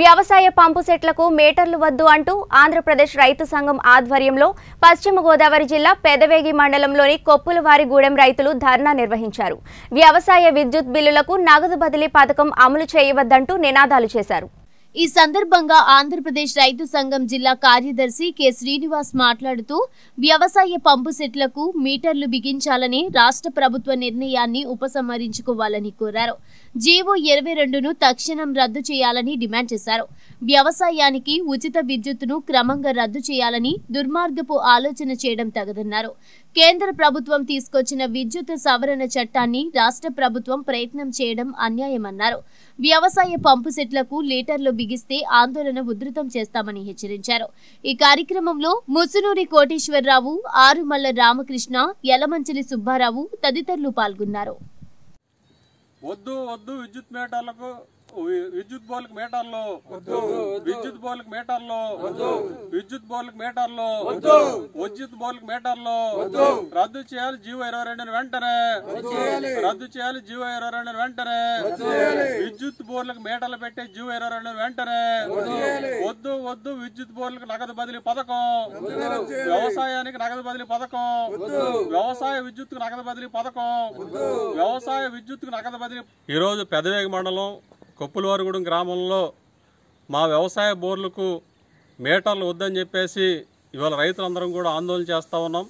వ్యవసాయ పంపు సెట్లకు మీటర్లు వద్దు అంటూ ఆంధ్రప్రదేశ్ రైతు సంఘం ఆధ్వర్యంలో పశ్చిమ గోదావరి జిల్లా పెదవేగి మండలంలోని కొప్పులవారిగూడెం రైతులు ధర్నా నిర్వహించారు వ్యవసాయ విద్యుత్ బిల్లులకు నగదు బదిలీ పథకం అమలు చేయవద్దంటూ నినాదాలు చేశారు ఈ సందర్భంగా ఆంధ్రప్రదేశ్ రైతు సంఘం జిల్లా కార్యదర్శి కె శ్రీనివాస్ మాట్లాడుతూ వ్యవసాయ పంపు సెట్లకు మీటర్లు బిగించాలని రాష్ట్ర ప్రభుత్వ నిర్ణయాన్ని ఉపసంహరించుకోవాలని కోరారు జీవో ఇరవై రెండును తక్షణం రద్దు చేయాలని డిమాండ్ చేశారు వ్యవసాయానికి ఉచిత విద్యుత్తును క్రమంగా రద్దు చేయాలని దుర్మార్గపు ఆలోచన చేయడం తగదన్నారు కేంద్ర ప్రభుత్వం తీసుకొచ్చిన విద్యుత్ సవరణ చట్టాన్ని రాష్ట్ర ప్రభుత్వం ప్రయత్నం చేయడం అన్యాయమన్నారు వ్యవసాయ పంపు సెట్లకు లీటర్లు బిగిస్తే ఆందోళన ఉధృతం చేస్తామని హెచ్చరించారు ఈ కార్యక్రమంలో ముసునూరి కోటేశ్వరరావు ఆరుమల్ల రామకృష్ణ యలమంచలి సుబ్బారావు తదితరులు పాల్గొన్నారు వద్దు వద్దు విద్యుత్ విద్యుత్ బోర్లకు మీటర్లో విద్యుత్ బోర్లకు మీటర్లో విద్యుత్ బోర్లకు మీటర్లో విద్యుత్ బోర్లకు మీటర్లో రద్దు చేయాలి జీవో ఇరవై రెండు వెంటనే రద్దు చేయాలి జీవో ఇరవై రెండు వెంటనే విద్యుత్ బోర్లకు మీటర్లు పెట్టే జీవో ఇరవై రెండు వెంటనే వద్దు వద్దు విద్యుత్ బోర్లకు నగదు బదిలీ పథకం వ్యవసాయానికి నగదు బదిలీ పథకం వ్యవసాయ విద్యుత్కు నగదు బదిలీ పథకం వ్యవసాయ విద్యుత్కు నగదు బదిలీ ఈరోజు పెదవేగ మండలం కొప్పులవారిగూడెం గ్రామంలో మా వ్యవసాయ బోర్లకు మీటర్లు వద్దని చెప్పేసి ఇవాళ రైతులందరం కూడా ఆందోళన చేస్తూ ఉన్నాం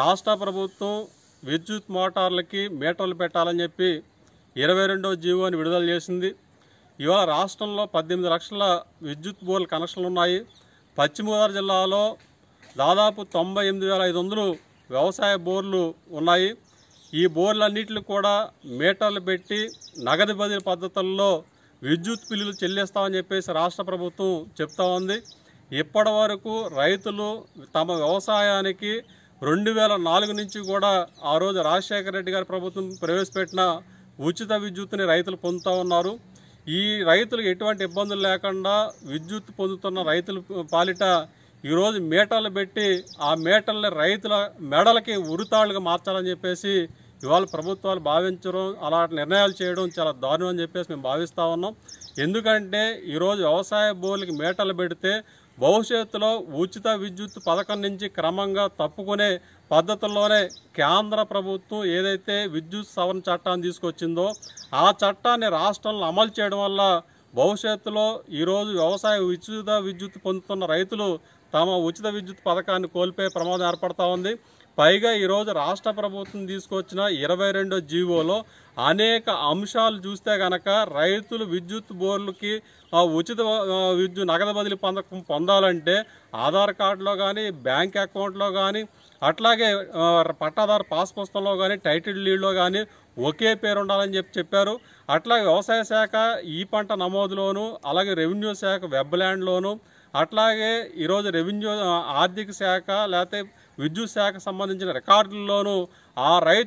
రాష్ట్ర ప్రభుత్వం విద్యుత్ మోటార్లకి మీటర్లు పెట్టాలని చెప్పి ఇరవై రెండవ జీవోని విడుదల చేసింది ఇవాళ రాష్ట్రంలో పద్దెనిమిది లక్షల విద్యుత్ బోర్లు కనెక్షన్లు ఉన్నాయి పశ్చిమ గోదావరి జిల్లాలో దాదాపు తొంభై ఎనిమిది వేల ఐదు వందలు వ్యవసాయ బోర్లు ఉన్నాయి ఈ బోర్లన్నింటికి కూడా మీటర్లు పెట్టి నగదు బదిలీ పద్ధతుల్లో విద్యుత్ బిల్లులు చెల్లిస్తామని చెప్పేసి రాష్ట్ర ప్రభుత్వం చెప్తా ఉంది ఇప్పటి వరకు రైతులు తమ వ్యవసాయానికి రెండు వేల నాలుగు నుంచి కూడా ఆ రోజు రాజశేఖర రెడ్డి గారి ప్రభుత్వం ప్రవేశపెట్టిన ఉచిత విద్యుత్ని రైతులు పొందుతూ ఉన్నారు ఈ రైతులకు ఎటువంటి ఇబ్బందులు లేకుండా విద్యుత్ పొందుతున్న రైతుల పాలిట ఈరోజు మీటర్లు పెట్టి ఆ మీటర్లు రైతుల మెడలకి ఉరితాళ్ళుగా మార్చాలని చెప్పేసి ఇవాళ ప్రభుత్వాలు భావించడం అలాంటి నిర్ణయాలు చేయడం చాలా దారుణం అని చెప్పేసి మేము భావిస్తూ ఉన్నాం ఎందుకంటే ఈరోజు వ్యవసాయ భూములకి మేటలు పెడితే భవిష్యత్తులో ఉచిత విద్యుత్ పథకం నుంచి క్రమంగా తప్పుకునే పద్ధతుల్లోనే కేంద్ర ప్రభుత్వం ఏదైతే విద్యుత్ సవరణ చట్టాన్ని తీసుకొచ్చిందో ఆ చట్టాన్ని రాష్ట్రంలో అమలు చేయడం వల్ల భవిష్యత్తులో ఈరోజు వ్యవసాయ ఉచిత విద్యుత్ పొందుతున్న రైతులు తమ ఉచిత విద్యుత్ పథకాన్ని కోల్పోయే ప్రమాదం ఏర్పడతా ఉంది పైగా ఈరోజు రాష్ట్ర ప్రభుత్వం తీసుకొచ్చిన ఇరవై రెండో జీవోలో అనేక అంశాలు చూస్తే కనుక రైతులు విద్యుత్ బోర్లకి ఉచిత విద్యుత్ నగదు బదిలీ పొంద పొందాలంటే ఆధార్ కార్డులో కానీ బ్యాంక్ అకౌంట్లో కానీ అట్లాగే పట్టాదారు పాస్ పుస్తకంలో కానీ టైటిల్ లీడ్లో కానీ ఒకే పేరు ఉండాలని చెప్పి చెప్పారు అట్లాగే వ్యవసాయ శాఖ ఈ పంట నమోదులోను అలాగే రెవెన్యూ శాఖ వెబ్ అట్లాగే ఈరోజు రెవెన్యూ ఆర్థిక శాఖ లేకపోతే విద్యుత్ శాఖకు సంబంధించిన రికార్డుల్లోనూ ఆ రైతు